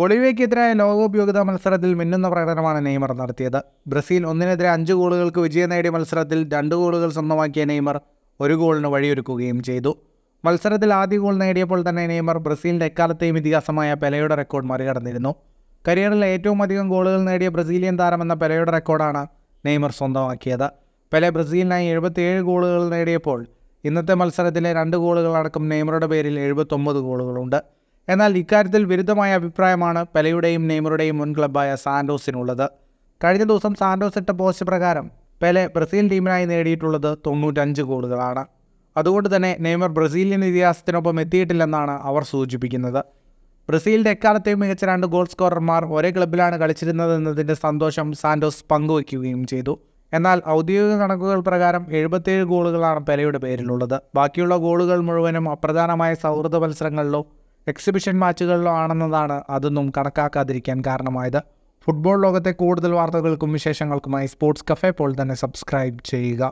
ബൊളിവിയയ്ക്കെതിരായ ലോകകപ്പ് യോഗ്യതാ മത്സരത്തിൽ മിന്നുന്ന പ്രകടനമാണ് നെയ്മർ നടത്തിയത് ബ്രസീൽ ഒന്നിനെതിരെ അഞ്ച് ഗോളുകൾക്ക് വിജയം നേടിയ മത്സരത്തിൽ രണ്ട് ഗോളുകൾ സ്വന്തമാക്കിയ നെയ്മർ ഒരു ഗോളിന് വഴിയൊരുക്കുകയും ചെയ്തു മത്സരത്തിൽ ആദ്യ ഗോൾ നേടിയപ്പോൾ തന്നെ നെയ്മർ ബ്രസീലിൻ്റെ എക്കാലത്തെയും ഇതിഹാസമായ പെലയുടെ റെക്കോർഡ് മറികടന്നിരുന്നു കരിയറിൽ ഏറ്റവും അധികം ഗോളുകൾ നേടിയ ബ്രസീലിയൻ താരമെന്ന പെലയുടെ റെക്കോർഡാണ് നെയ്മർ സ്വന്തമാക്കിയത് പെലെ ബ്രസീലിനായി എഴുപത്തിയേഴ് ഗോളുകൾ നേടിയപ്പോൾ ഇന്നത്തെ മത്സരത്തിലെ രണ്ട് ഗോളുകൾ അടക്കം നെയ്മറുടെ പേരിൽ എഴുപത്തൊമ്പത് ഗോളുകളുണ്ട് എന്നാൽ ഇക്കാര്യത്തിൽ വിരുദ്ധമായ അഭിപ്രായമാണ് പെലയുടെയും നെയ്മറുടെയും മുൻ ക്ലബ്ബായ സാന്റോസിനുള്ളത് കഴിഞ്ഞ ദിവസം സാന്റോസ് ഇട്ട പോസ്റ്റ് പ്രകാരം പെലെ ബ്രസീൽ ടീമിനായി നേടിയിട്ടുള്ളത് തൊണ്ണൂറ്റഞ്ച് ഗോളുകളാണ് അതുകൊണ്ട് തന്നെ നെയ്മർ ബ്രസീലിയൻ ഇതിഹാസത്തിനൊപ്പം എത്തിയിട്ടില്ലെന്നാണ് അവർ സൂചിപ്പിക്കുന്നത് ബ്രസീലിൻ്റെ എക്കാലത്തെയും മികച്ച രണ്ട് ഗോൾ സ്കോറർമാർ ഒരേ ക്ലബ്ബിലാണ് എന്നതിൻ്റെ സന്തോഷം സാന്റോസ് പങ്കുവയ്ക്കുകയും ചെയ്തു എന്നാൽ ഔദ്യോഗിക കണക്കുകൾ പ്രകാരം എഴുപത്തേഴ് ഗോളുകളാണ് പെലയുടെ പേരിലുള്ളത് ബാക്കിയുള്ള ഗോളുകൾ മുഴുവനും അപ്രധാനമായ സൗഹൃദ മത്സരങ്ങളിലോ എക്സിബിഷൻ മാച്ചുകളിലോ ആണെന്നതാണ് അതൊന്നും കണക്കാക്കാതിരിക്കാൻ കാരണമായത് ഫുട്ബോൾ ലോകത്തെ കൂടുതൽ വാർത്തകൾക്കും വിശേഷങ്ങൾക്കുമായി സ്പോർട്സ് കഫേ പോൾ തന്നെ സബ്സ്ക്രൈബ് ചെയ്യുക